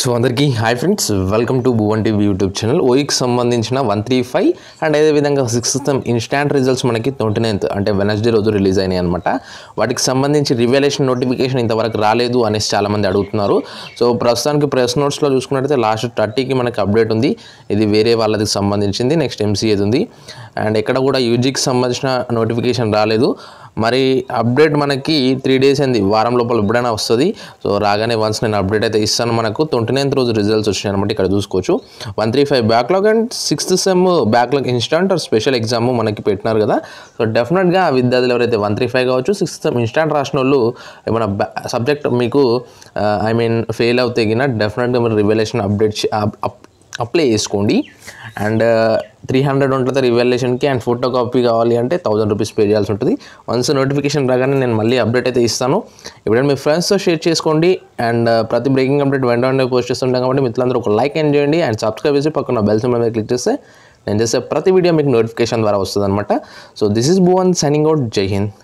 so అందరికీ hi friends welcome to Bhuvan TV YouTube channel ఓయికి సంబంధించిన వన్ త్రీ ఫైవ్ అండ్ అదేవిధంగా సిక్స్త్ ఇన్స్టాంట్ రిజల్ట్స్ మనకి ట్వంటీ నైన్త్ అంటే వెనస్డే రోజు రిలీజ్ అయినాయి అనమాట వాటికి సంబంధించి రివ్యాలేషన్ నోటిఫికేషన్ ఇంతవరకు రాలేదు అనేసి చాలామంది అడుగుతున్నారు సో ప్రస్తుతానికి ప్రెస్ నోట్స్లో చూసుకున్నట్టయితే లాస్ట్ థర్టీకి మనకి అప్డేట్ ఉంది ఇది వేరే వాళ్ళకి సంబంధించింది నెక్స్ట్ ఎంసీఏది ఉంది అండ్ ఎక్కడ కూడా యూజీకి సంబంధించిన నోటిఫికేషన్ రాలేదు మరి అప్డేట్ మనకి త్రీ డేస్ అయింది వారం లోపల ఎప్పుడైనా వస్తుంది సో రాగానే వన్స్ నేను అప్డేట్ అయితే ఇస్తాను మనకు ట్వంటీ నైన్త్ రోజు రిజల్ట్స్ వచ్చినాయి అనమాట ఇక్కడ చూసుకోవచ్చు one three five backlog and sixth sem backlog instant or special exam మనకి పెట్టినారు కదా సో డెఫినెట్గా విద్యార్థులు ఎవరైతే వన్ త్రీ ఫైవ్ కావచ్చు సిక్స్త్ సెమ్ ఇన్స్టాంట్ రాసిన వాళ్ళు ఏమైనా సబ్జెక్ట్ మీకు ఐ మీన్ ఫెయిల్ అవుతే గినా డెఫినెట్గా మీరు రివెలేషన్ అప్డేట్ అప్ అప్లై చేసుకోండి అండ్ త్రీ హండ్రెడ్ ఉంటుంది రివాల్యుయేషన్కి అండ్ ఫోటో కాపీ కావాలి అంటే థౌజండ్ రూపీస్ పే చేయాల్సి ఉంటుంది వన్స్ నోటిఫికేషన్ రాగానే నేను మళ్ళీ అప్డేట్ అయితే ఇస్తాను ఎప్పుడైనా మీ ఫ్రెండ్స్తో షేర్ చేసుకోండి అండ్ uh, ప్రతి బ్రేకింగ్ అప్డేట్ వెంట వెంటనే పోస్ట్ చేస్తుంటాం కాబట్టి మిత్రులందరూ ఒక లైక్ అండ్ చేయండి అండ్ సబ్స్క్రైబ్ చేసి పక్కన బెల్ సింబల్ మీద క్లిక్ చేస్తే నేను చేసే ప్రతి వీడియో మీకు నోటిఫికేషన్ ద్వారా వస్తుంది అనమాట so this is Bhuvan signing out జై హింద్